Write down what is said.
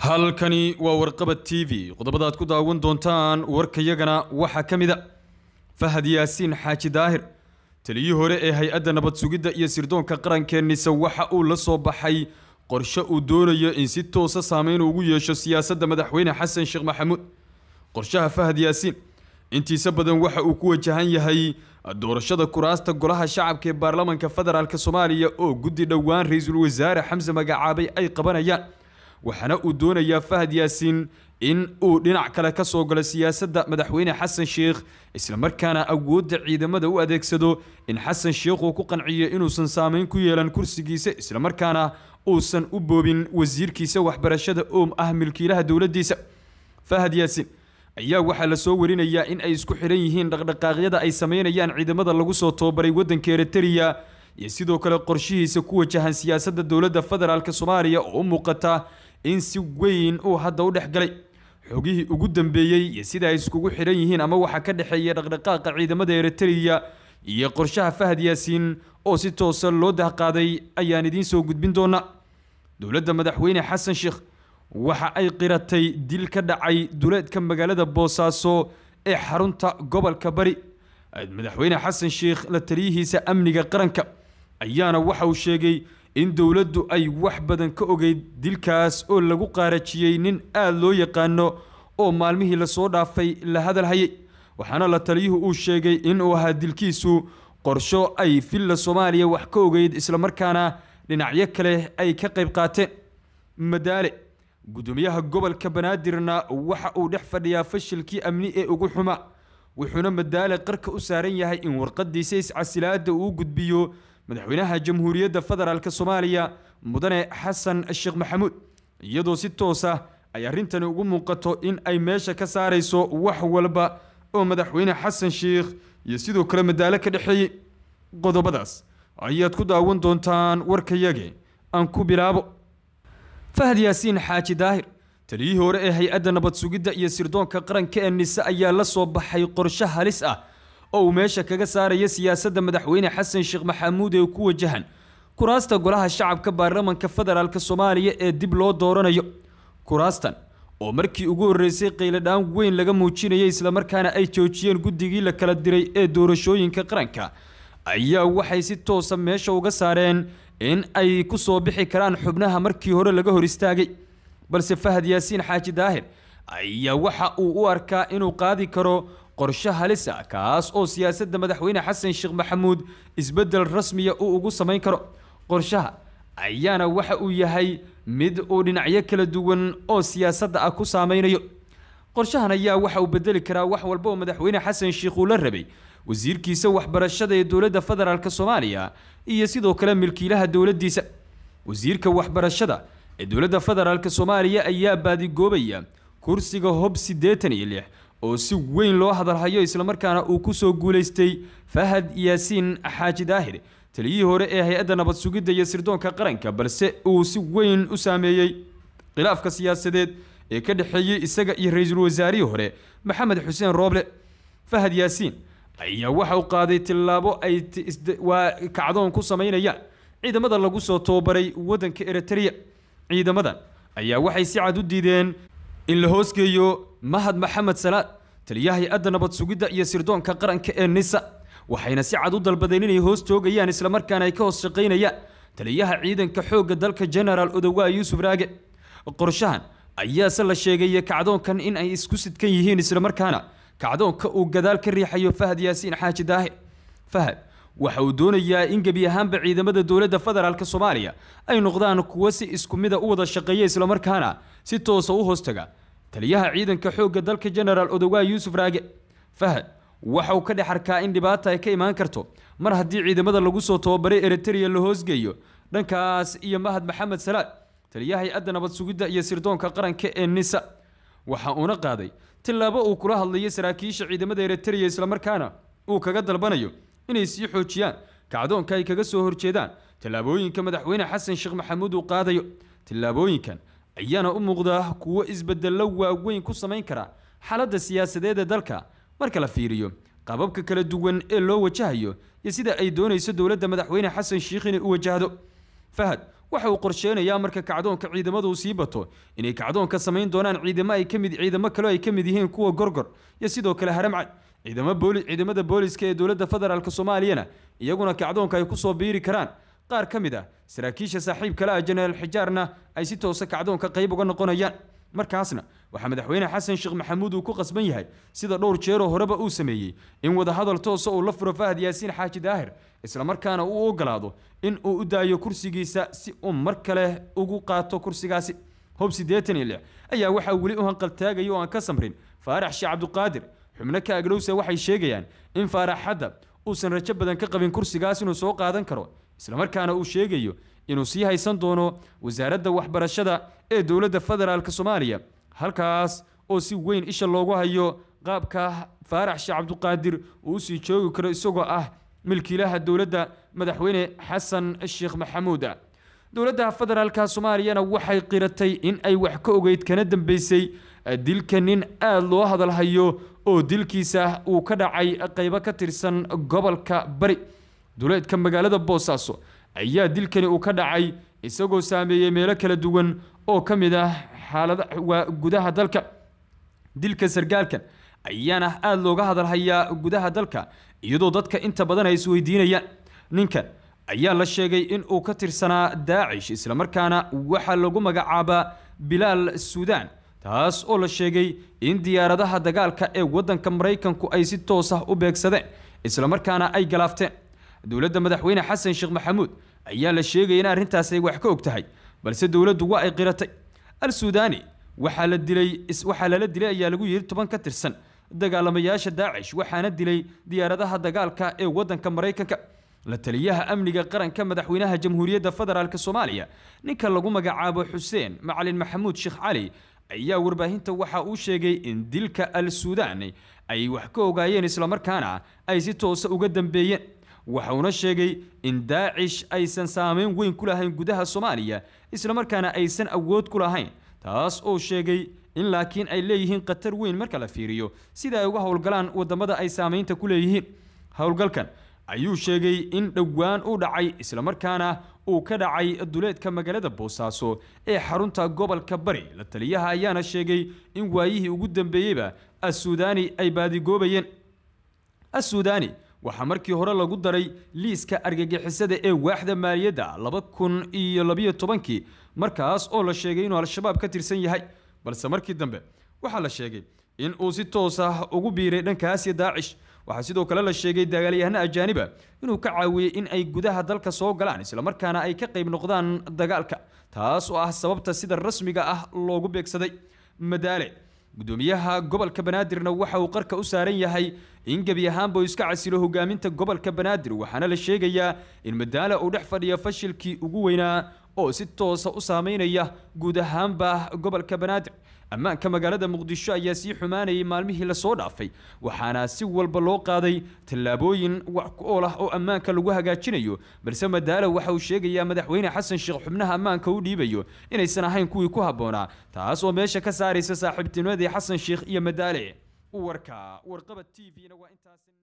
halkani waa warqabad t v qodobada aad ku daawan doontaan warkayagana waxaa ka mid a fahad yaasiin xaaji daahir taliyii hore ee hay-adda nabad sugidda iyo sirdoonka qarankee nise waxa uu la soo baxay qorshe uu doonayo in si toosa ah saamayn ugu yeesho siyaasadda madaxweyne xasan sheekh maxamuud qorshaha fahad yaasiin intiisa badan waxa uu ku wajahan yahay doorashada kuraasta golaha shacabka ee baarlamanka federaalk soomaaliya oo guddi dhowaan ra-iisul wasaare xamse magacaabay ay qabanayaan waxaana uu doonayaa fahad yaasiin in uu dhinac kale ka soo galo siyaasadda madaxweyne xasan sheikh markaana awoodda ciidamada u adeegsado in xasan sheikh uu ku qanciyo inuusan saamayn ku yeelan kursigiisa isla markaana uusan u boobin wasiirkiisa waxbarashada oom ah milkiilaha dowladdiisa fahad yaasin ayaa waxaa la soo warinayaa in ay isku xidhan yihiin dhaqdhaqaaqyada ay samaynayaan ciidamada lagu soo tobabaray waddanka eritariya iyo sidoo kale qorshihiisa ku wajahan siyaasadda dowladda federaalk soomaaliya oo u muuqata in si weyn uu hadda u dhexgalay xogihii ugu dambeeyey iyo sida ay iskugu xidhan yihiin ama waxaa ka dhexeeya dhaqdhaqaaqa ciidamada eritreya iyo qorshaha fahad yaasiin oo si toosa loo dahqaaday ayaan idiin soo gudbin doonaa dowladda madaxweyne xasan sheekh waxa ay qiratay dil ka dhacay duleedka magaalada boosaaso ee xarunta gobolka bari madaxweyne xasan sheekh la taliyihiisa amniga qaranka ayaana waxa uu sheegay in dowladdu ay wax badan ka ogeyd dilkaas oo lagu qaarajiyey nin aada loo yaqaano oo maalmihii lasoo dhaafay la hadalhayay waxaana la taliyuhu uu sheegay in uu ahaa dilkiisu qorsho ay filla soomaaliya wax ka ogeyd islamarkaana dhinacyo kale ay ka qayb qaateen madaale gudoomiyaha gobolka banaadirna waxa uu dhex fadhiyaa fashilkii amni ee ugu xumaa wuxuuna madaale qarka u saaran yahay in warqadiisa iscasilaada uu gudbiyo madaxweynaha jamhuuriyadda federaalk soomaaliya mudane xasan sheekh maxamuud iyadoo si toosa ah, ay arrintani ugu muuqato in ay meesha ka saarayso wax walba oo madaxweyne xasan sheikh iyo sidoo kale madaalo ka dhexeeyey qodobadaas ayaad ku daawan doontaan warkayage aan ku bilaabo fahad yaasiin xaaji daahir taliyihii hore ee hay-adda nabad sugidda iyo sirdoonka qaranka ee nise ayaa la soo baxay qorshe halis ah oo uu meesha kaga saaraya siyaasadda madaxweyne xasan sheekh maxamuud ee ku wajahan kuraasta golaha shacabka baarlamanka federaalk soomaaliya ee dib loo dooranayo kuraastan oo markii ugu horreysay qayladhaan weyn laga muujinayay islamarkaana ay joojiyeen guddigii la kala diray ee doorashooyinka qaranka ayaa waxay si toosa meesha uga saareen in ay ku soo bixi karaan xubnaha markii hore laga hor istaagay balse fahad yaasiin xaaji daahir ayaa waxa uu u arkaa inuu qaadi karo qorshe halisa kaas oo siyaasadda madaxweyne xasan sheekh maxamuud isbeddel rasmiya uu ugu samayn karo qorshaha ayaana waxa uu yahay mid uu dhinacyo kala duwan oo siyaasadda ah ku saameynayo qorshahan ayaa waxa uu bedeli karaa wax walba oo madaxweyne xasan sheekh uu la rabay wasiirkiisa waxbarashada ee dowladda federaalk soomaaliya iyo sidoo kale milkiilaha dowladdiisa wasiirka waxbarashada ee dowladda federaalka soomaaliya ayaa baadigoobaya kursiga hob siddeetan iyo lix oo si weyn loo hadalhayo islamarkaana uu ku soo guulaystay fahad yaasiin xaaji daahir taliyihii hore ee hay-adda nabad sugidda iyo sirdoonka qaranka balse uu si weyn u saameeyey khilaafka siyaasadeed ee ka dhexeeyey isaga iyo ra-iisul wasaarihii hore maxamed xuseen rooble fahad yaasiin ayaa waxa uu qaaday tillaabo ay waa kacdoon ku samaynayaan ciidamada lagu soo tobabaray waddanka eritrea ciidamadan ayaa waxay si cad u diideen in la hoosgeeyo mahad maxamed salaad taliyahay adda nabad sugidda iyo sirdoonka qaranka ee nisa waxayna si cad u dalbadeen inay hoos joogayaan islamarkaana ay ka hoos shaqaynayaan taliyaha ciidanka xoogga dalka genaraal odowaa yuusuf raage qorshahan ayaase la sheegaya kacdoonkan in ay isku sidkan yihiin islamarkaana kacdoonka uu gadaal ka riixayo fahad yaasiin xaaji daahir fahad waxa uu doonayaa in gebi ahaanba ciidamada dowladda federaalk soomaaliya ay noqdaan kuwo si isku mida u wada shaqeeya islamarkaana si toosa ah u hoostaga taliyaha ciidanka xoogga dalka genaraal odogaa yuusuf raage fahad waxa uu ka dhex arkaa in dhibaata ay ka imaan karto mar haddii ciidamada lagu soo tababaray eritereya la hoosgeeyo dhankaas iyo mahad maxamed salaad taliyaha hay-adda nabad sugidda iyo sirdoonka qaranka ee nisa waxa uuna qaaday tillaabo uu kula hadlayo saraakiisha ciidamada eritereya islamarkaana uu kaga dalbanayo inay sii xoojiyaan kacdoonka ay kaga soo horjeedaan tallaabooyinka madaxweyne xasan sheekh maxamuud uu qaadayo tallaabooyinkan ayaana u muuqdaa kuwo isbeddello waaweyn ku samayn kara xaaladda siyaasadeed ee dalka marka la fiiriyo qababka kala duwan ee loo wajahayo iyo sida ay doonayso dowladda madaxweyne xasan sheikh inay u wajahdo fahad waxa uu qorsheynayaa marka kacdoonka ciidamada uu sii bato inay kacdoonka samayn doonaan ciidamo ay ka mid ciidamo kaleo ay ka mid yihiin kuwa gorgor iyo sidoo kale haramcad ciidamada booliska ee dowladda federaalk soomaaliyana iyaguna kacdoonka ay ku soo biiri karaan qaar ka mid ah saraakiisha saaxiib kale ah jenaraal xijaarna ay si toosa kacdoonka qayb uga noqonayaan markaasna waxaa madaxweyne xasan sheekh maxamuud uu ku qasban yahay sida dhowr jeeroo horeba uu sameeyey in wadahadal toosa uu la furo fahad yaasiin xaaji daahir isla markaana uu ogolaado in uu u daayo kursigiisa si uu mar kale ugu qaato kursigaasi hob siddeetan iyo lix ayaa waxaa weli u hanqaltaagaya oo aan ka samrin faarax sheekh cabduqaadir xubno ka aglowsa waxay sheegayaan in faaraxadda uusan rajo badan ka qabin kursigaas inuu soo qaadan karo islamarkaana uu sheegayo inuu sii haysan doono wasaaradda waxbarashada ee dowladda federaalka soomaaliya halkaas oo si weyn isha loogu hayo qaabka faarax sheekh cabduqaadir uu usii joogi karo isagoo ah milkiilaha dowladda madaxweyne xasan sheekh maxamuuda dowladda federaalka soomaaliyana waxay qiratay in ay wax ka ogeyd kana dambeysay dilka nin aada loo hadalhayo oo dilkiisa uu ka dhacay qaybo ka tirsan gobolka bari duleedka magaalada boosaaso ayaa dilkani uu ka dhacay isagoo saameeyey meelo kala duwan oo ka mid ah xaalada gudaha dalka dilka sargaalkan ayaana aada looga hadalhayaa gudaha dalka iyadoo dadka inta badan ay isweydiinayaan ninkan ayaa la sheegay in uu ka tirsanaa daacish isla markaana waxaa lagu magacaabaa bilaal suudaan taas oo la sheegay in diyaaradaha dagaalka ee waddanka maraykanku ay si toos ah u beegsadeen isla markaana ay galaafteen dowladda madaxweyne xasan sheekh maxamuud ayaa la sheegaya in arrintaas ay wax ka og tahay balse dowladdu waa ay qiratay al suudani waxaa la dilay waxaa lala dilay ayaa lagu yidhi toban ka tirsan dagaalamayaasha daacish waxaana dilay diyaaradaha dagaalka ee waddanka maraykanka la taliyaha amniga qaranka madaxweynaha jamhuuriyadda federaalk soomaaliya ninka lagu magacaabo xuseen macalin maxamuud sheekh cali ayaa warbaahinta waxa uu sheegay in dilka al-suudaan ay wax ka ogaayeen islamarkaana ay si toosa uga dambeeyeen waxauna sheegay in daacish aysan saameyn weyn ku lahayn gudaha soomaaliya islamarkaana aysan awood ku lahayn taas oo sheegay in laakiin ay leeyihiin khatar weyn marka la fiiriyo sida ay uga howlgalaan wadamada ay saameynta ku leeyihiin howlgalkan ayuu sheegay in dhowaan u dhacay isla markaana uu ka dhacay duleedka magaalada boosaaso ee xarunta gobolka bari la taliyaha ayaana sheegay in waayihii ugu dambeeyeyba assuudaani ay baadigoobayeen assuudaani waxaa markii hore lagu daray liiska argagixisada ee waaxda maaliyadda laba kun iyo labiyo tobankii markaas oo la sheegay inuu al-shabaab ka tirsan yahay balse markii dambe waxaa la sheegay in uu si toos ah ugu biiray dhankaasiya daacish waxaa sidoo kale la sheegay dagaalyahano ajaaniba inuu ka caawiyey in ay gudaha dalka soo galaan islamarkaana ay ka qayb noqdaan dagaalka taas oo ah sababta sida rasmiga ah loogu beegsaday madaale gudoomiyaha gobolka banaadirna waxa uu qarka u saaran yahay in gebi ahaanba uu iska casilo hogaaminta gobolka banaadir waxaana la sheegayaa in madaale uu dhex fadhiyo fashilkii ugu weynaa oo si toosa u saameynaya guud ahaanba gobolka banaadir ammaanka magaalada muqdisho ayaa sii xumaanayay maalmihii lasoo dhaafay waxaana si walba loo qaaday tallaabooyin wax ku ool ah oo ammaanka lagu hagaajinayo balse madaale waxa uu sheegayaa madaxweyne xasan sheekh xubnaha ammaanka u dhiibayo inaysan ahayn kuwii ku habboonaa taas oo meesha ka saaraysa saaxiibtinimadii xasan sheekh iyo madaale warka warqaba t v-na waa intaas